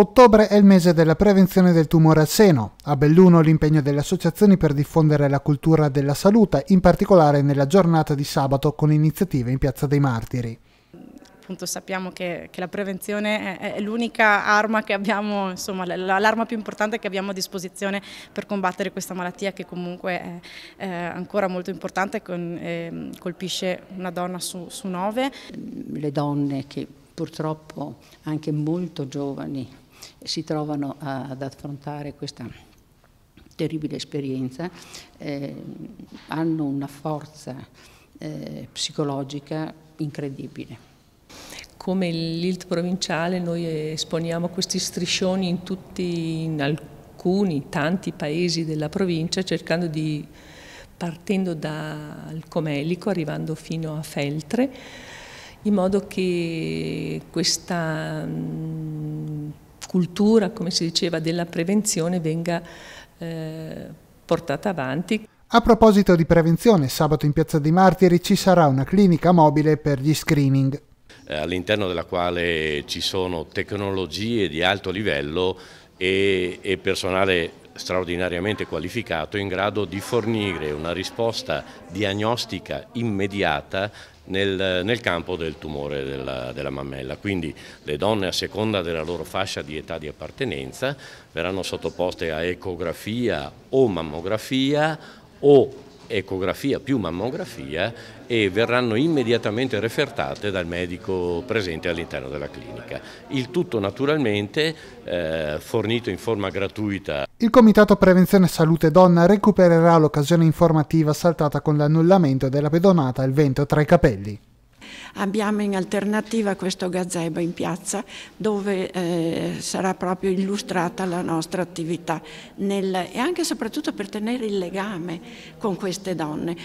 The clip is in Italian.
Ottobre è il mese della prevenzione del tumore al seno. A Belluno l'impegno delle associazioni per diffondere la cultura della salute, in particolare nella giornata di sabato con iniziative in Piazza dei Martiri. Appunto sappiamo che, che, la prevenzione è, è l'unica arma che abbiamo, insomma l'arma più importante che abbiamo a disposizione per combattere questa malattia che comunque è, è ancora molto importante, con, eh, colpisce una donna su, su nove. Le donne che purtroppo anche molto giovani si trovano a, ad affrontare questa terribile esperienza, eh, hanno una forza eh, psicologica incredibile. Come l'ILT provinciale noi esponiamo questi striscioni in tutti, in alcuni, tanti paesi della provincia cercando di partendo dal Comelico, arrivando fino a Feltre, in modo che questa mm, cultura, come si diceva, della prevenzione venga eh, portata avanti. A proposito di prevenzione, sabato in Piazza dei Martiri ci sarà una clinica mobile per gli screening eh, all'interno della quale ci sono tecnologie di alto livello e, e personale straordinariamente qualificato in grado di fornire una risposta diagnostica immediata nel, nel campo del tumore della, della, mammella. Quindi le donne a seconda della loro fascia di età di appartenenza verranno sottoposte a ecografia o mammografia o ecografia più mammografia e verranno immediatamente refertate dal medico presente all'interno della clinica. Il tutto naturalmente eh, fornito in forma gratuita. Il Comitato Prevenzione Salute Donna recupererà l'occasione informativa saltata con l'annullamento della pedonata al vento tra i capelli. Abbiamo in alternativa questo gazebo in piazza dove eh, sarà proprio illustrata la nostra attività nel, e anche e soprattutto per tenere il legame con queste donne.